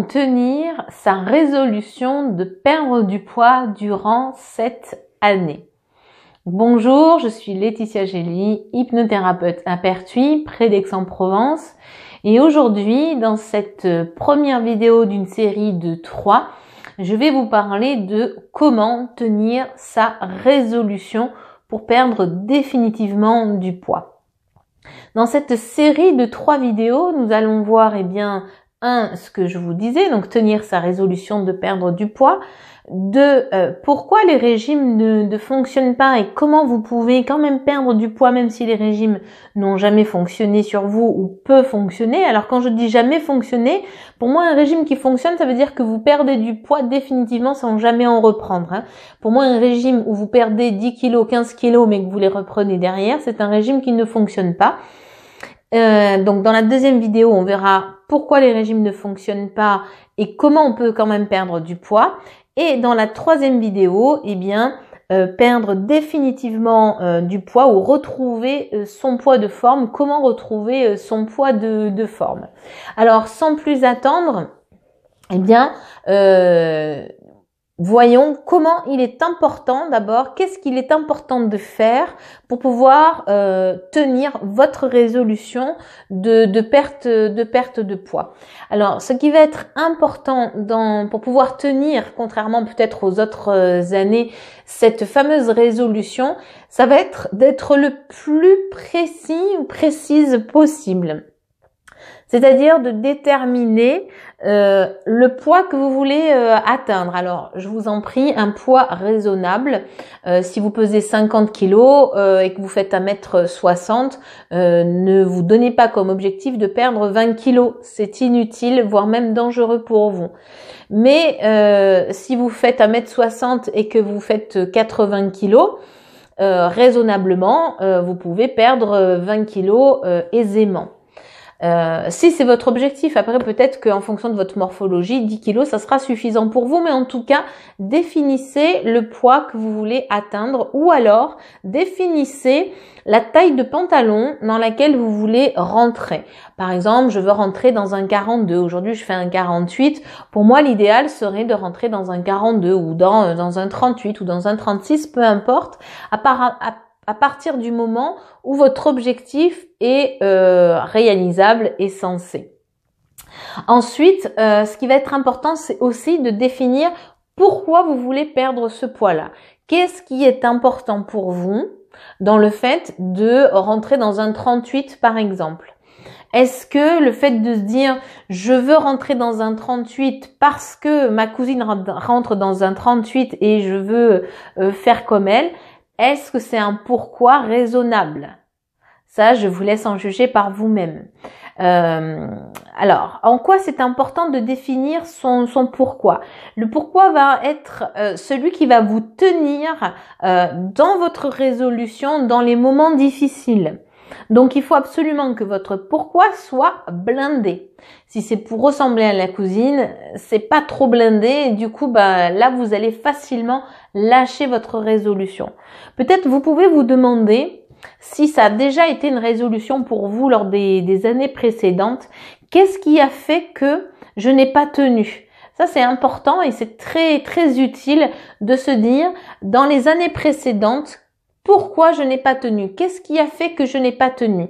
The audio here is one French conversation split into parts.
tenir sa résolution de perdre du poids durant cette année. Bonjour, je suis Laetitia Gély, hypnothérapeute à Pertuis, près d'Aix-en-Provence. Et aujourd'hui, dans cette première vidéo d'une série de trois, je vais vous parler de comment tenir sa résolution pour perdre définitivement du poids. Dans cette série de trois vidéos, nous allons voir eh bien un, ce que je vous disais, donc tenir sa résolution de perdre du poids. De euh, pourquoi les régimes ne, fonctionnent pas et comment vous pouvez quand même perdre du poids même si les régimes n'ont jamais fonctionné sur vous ou peu fonctionner. Alors quand je dis jamais fonctionner, pour moi un régime qui fonctionne, ça veut dire que vous perdez du poids définitivement sans jamais en reprendre. Hein. Pour moi un régime où vous perdez 10 kilos, 15 kilos mais que vous les reprenez derrière, c'est un régime qui ne fonctionne pas. Euh, donc dans la deuxième vidéo, on verra pourquoi les régimes ne fonctionnent pas et comment on peut quand même perdre du poids. Et dans la troisième vidéo, eh bien, euh, perdre définitivement euh, du poids ou retrouver son poids de forme, comment retrouver son poids de, de, forme. Alors sans plus attendre, eh bien, Voyons comment il est important d'abord, qu'est-ce qu'il est important de faire pour pouvoir euh, tenir votre résolution de, perte, de perte de poids. Alors, ce qui va être important pour pouvoir tenir, contrairement peut-être aux autres euh, années, cette fameuse résolution, ça va être d'être le plus précis ou précise possible c'est-à-dire de déterminer euh, le poids que vous voulez euh, atteindre. Alors, je vous en prie, un poids raisonnable. Euh, si vous pesez 50 kg et que vous faites 1m60, ne vous donnez pas comme objectif de perdre 20 kg. C'est inutile, voire même dangereux pour vous. Mais si vous faites 1 mètre 60 et que vous faites 80 kg, raisonnablement, vous pouvez perdre 20 kg aisément. Euh, si c'est votre objectif, après peut-être qu'en fonction de votre morphologie, 10 kg, ça sera suffisant pour vous, mais en tout cas, définissez le poids que vous voulez atteindre ou alors définissez la taille de pantalon dans laquelle vous voulez rentrer. Par exemple, je veux rentrer dans un 42. Aujourd'hui, je fais un 48. Pour moi, l'idéal serait de rentrer dans un 42 euh, ou dans, un 38 ou dans un 36, peu importe. À part, à partir du moment où votre objectif est euh, réalisable et sensé. Ensuite, euh, ce qui va être important, c'est aussi de définir pourquoi vous voulez perdre ce poids-là. Qu'est-ce qui est important pour vous dans le fait de rentrer dans un 38 par exemple est-ce que le fait de se dire je veux rentrer dans un 38 parce que ma cousine rentre dans un 38 et je veux euh, faire comme elle, est-ce que c'est un pourquoi raisonnable Ça, je vous laisse en juger par vous-même. Euh, alors, en quoi c'est important de définir son, pourquoi Le pourquoi va être euh, celui qui va vous tenir euh, dans votre résolution dans les moments difficiles. Donc il faut absolument que votre pourquoi soit blindé. Si c'est pour ressembler à la cousine, c'est pas trop blindé et du coup bah là vous allez facilement lâcher votre résolution. Peut-être vous pouvez vous demander si ça a déjà été une résolution pour vous lors des, années précédentes, qu'est-ce qui a fait que je n'ai pas tenu ça, c'est important et c'est très, très utile de se dire, dans les années précédentes, pourquoi je n'ai pas tenu Qu'est-ce qui a fait que je n'ai pas tenu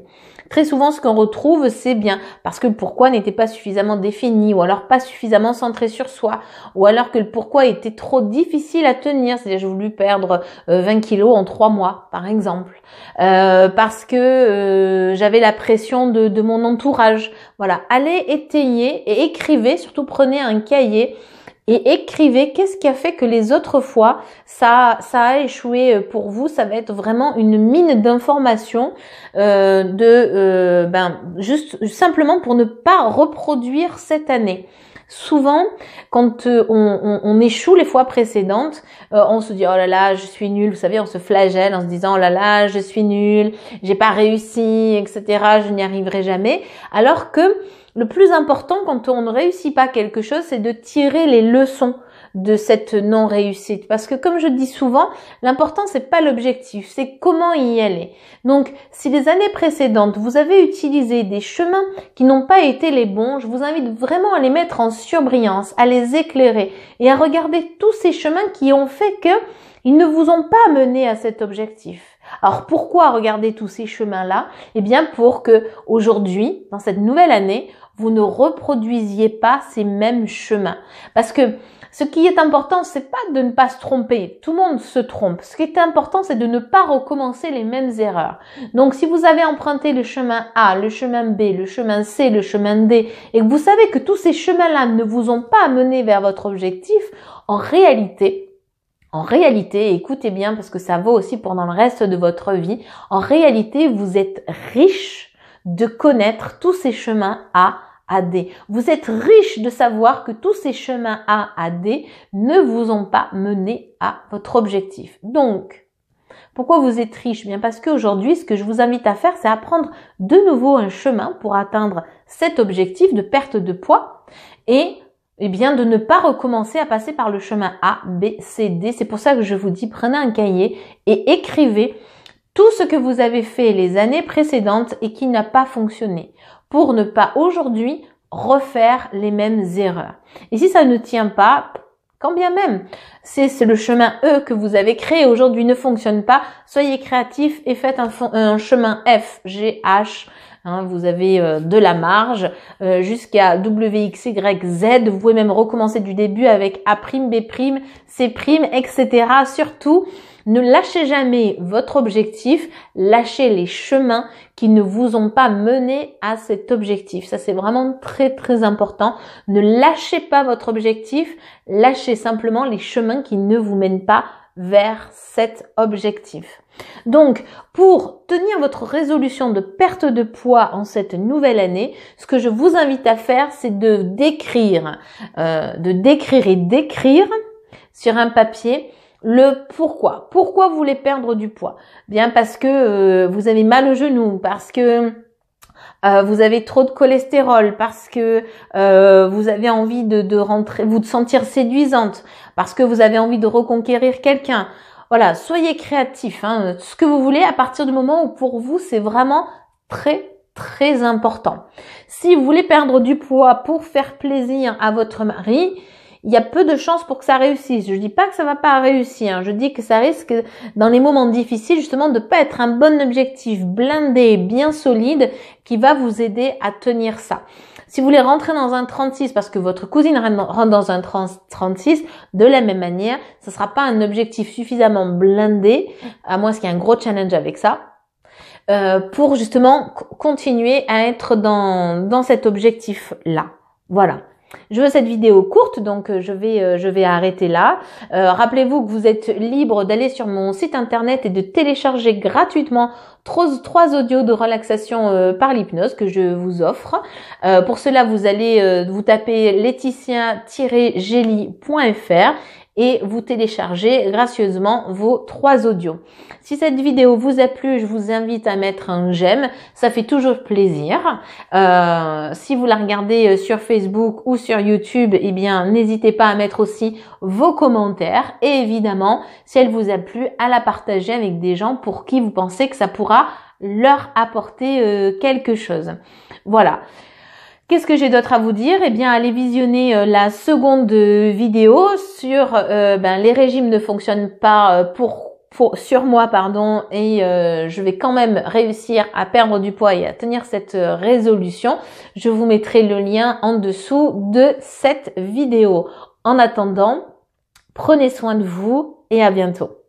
Très souvent, ce qu'on retrouve, c'est bien parce que le pourquoi n'était pas suffisamment défini, ou alors pas suffisamment centré sur soi, ou alors que le pourquoi était trop difficile à tenir. C'est-à-dire, j'ai voulu perdre 20 euh, kilos en 3 mois, par exemple, euh, parce que euh, j'avais la pression de, de mon entourage. Voilà, allez étayer et écrivez, surtout prenez un cahier et écrivez qu'est-ce qui a fait que les autres fois ça ça a échoué euh, pour vous. Ça va être vraiment une mine d'informations euh, de euh, ben juste simplement pour ne pas reproduire cette année. Souvent, quand euh, on, on, échoue les fois précédentes, on se dit oh là là, je suis nul. Vous savez, on se flagelle en se disant oh là là, je suis nul, j'ai pas réussi, etc. Je n'y arriverai jamais. Alors que le plus important quand on ne réussit pas quelque chose, c'est de tirer les leçons de cette non réussite parce que comme je dis souvent l'important c'est pas l'objectif c'est comment y aller donc si les années précédentes vous avez utilisé des chemins qui n'ont pas été les bons je vous invite vraiment à les mettre en surbrillance à les éclairer et à regarder tous ces chemins qui ont fait que ils ne vous ont pas mené à cet objectif alors pourquoi regarder tous ces chemins-là Eh bien pour que aujourd'hui, dans cette nouvelle année, vous ne reproduisiez pas ces mêmes chemins. Parce que ce qui est important, c'est pas de ne pas se tromper. Tout le monde se trompe. Ce qui est important, c'est de ne pas recommencer les mêmes erreurs. Donc, si vous avez emprunté le chemin A, le chemin B, le chemin C, le chemin D, et que vous savez que tous ces chemins-là ne vous ont pas amené vers votre objectif, en réalité, en réalité, écoutez bien parce que ça vaut aussi pendant le reste de votre vie, en réalité, vous êtes riche de connaître tous ces chemins A à D. Vous êtes riche de savoir que tous ces chemins A à D ne vous ont pas mené à votre objectif. Donc, pourquoi vous êtes riche Bien parce qu'aujourd'hui, ce que je vous invite à faire, c'est à prendre de nouveau un chemin pour atteindre cet objectif de perte de poids et eh bien, de ne pas recommencer à passer par le chemin A, B, C, D. C'est pour ça que je vous dis, prenez un cahier et écrivez tout ce que vous avez fait les années précédentes et qui n'a pas fonctionné pour ne pas aujourd'hui refaire les mêmes erreurs. Et si ça ne tient pas, quand bien même c'est le chemin E que vous avez créé aujourd'hui ne fonctionne pas, soyez créatif et faites un, un chemin F, G, H, Hein, vous avez euh, de la marge euh, jusqu'à Z, Vous pouvez même recommencer du début avec A', B', C', etc. Surtout, ne lâchez jamais votre objectif, lâchez les chemins qui ne vous ont pas mené à cet objectif. Ça, c'est vraiment très, très important. Ne lâchez pas votre objectif, lâchez simplement les chemins qui ne vous mènent pas vers cet objectif. Donc, pour tenir votre résolution de perte de poids en cette nouvelle année, ce que je vous invite à faire, c'est de décrire, euh, de décrire et d'écrire sur un papier le pourquoi. Pourquoi vous voulez perdre du poids Bien parce que euh, vous avez mal au genou, parce que euh, vous avez trop de cholestérol parce que vous avez envie de, de rentrer, vous de sentir séduisante, parce que vous avez envie de reconquérir quelqu'un, voilà, soyez créatif. Hein. ce que vous voulez à partir du moment où pour vous c'est vraiment très très important. Si vous voulez perdre du poids pour faire plaisir à votre mari, il y a peu de chances pour que ça réussisse. Je ne dis pas que ça va pas réussir. Hein. Je dis que ça risque, dans les moments difficiles, justement, de ne pas être un bon objectif blindé, bien solide, qui va vous aider à tenir ça. Si vous voulez rentrer dans un 36 parce que votre cousine rentre dans un 36, de la même manière, ce ne sera pas un objectif suffisamment blindé, à moins qu'il y ait un gros challenge avec ça, euh, pour justement continuer à être dans, dans cet objectif-là. Voilà. Je veux cette vidéo courte, donc euh, je vais, euh, je vais arrêter là. Euh, rappelez-vous que vous êtes libre d'aller sur mon site internet et de télécharger gratuitement trois, audios de relaxation par l'hypnose que je vous offre. pour cela, vous allez vous taper laetitien-geli.fr et vous téléchargez gracieusement vos trois audios. Si cette vidéo vous a plu, je vous invite à mettre un j'aime, ça fait toujours plaisir. Euh, si vous la regardez euh, sur Facebook ou sur YouTube, eh bien n'hésitez pas à mettre aussi vos commentaires et évidemment, si elle vous a plu, à la partager avec des gens pour qui vous pensez que ça pourra leur apporter euh, quelque chose. Voilà. Qu'est-ce que j'ai d'autre à vous dire Eh bien, allez visionner euh, la seconde euh, vidéo sur euh, ben, les régimes ne fonctionnent pas pour, sur moi, pardon, et je vais quand même réussir à perdre du poids et à tenir cette résolution. Je vous mettrai le lien en dessous de cette vidéo. En attendant, prenez soin de vous et à bientôt.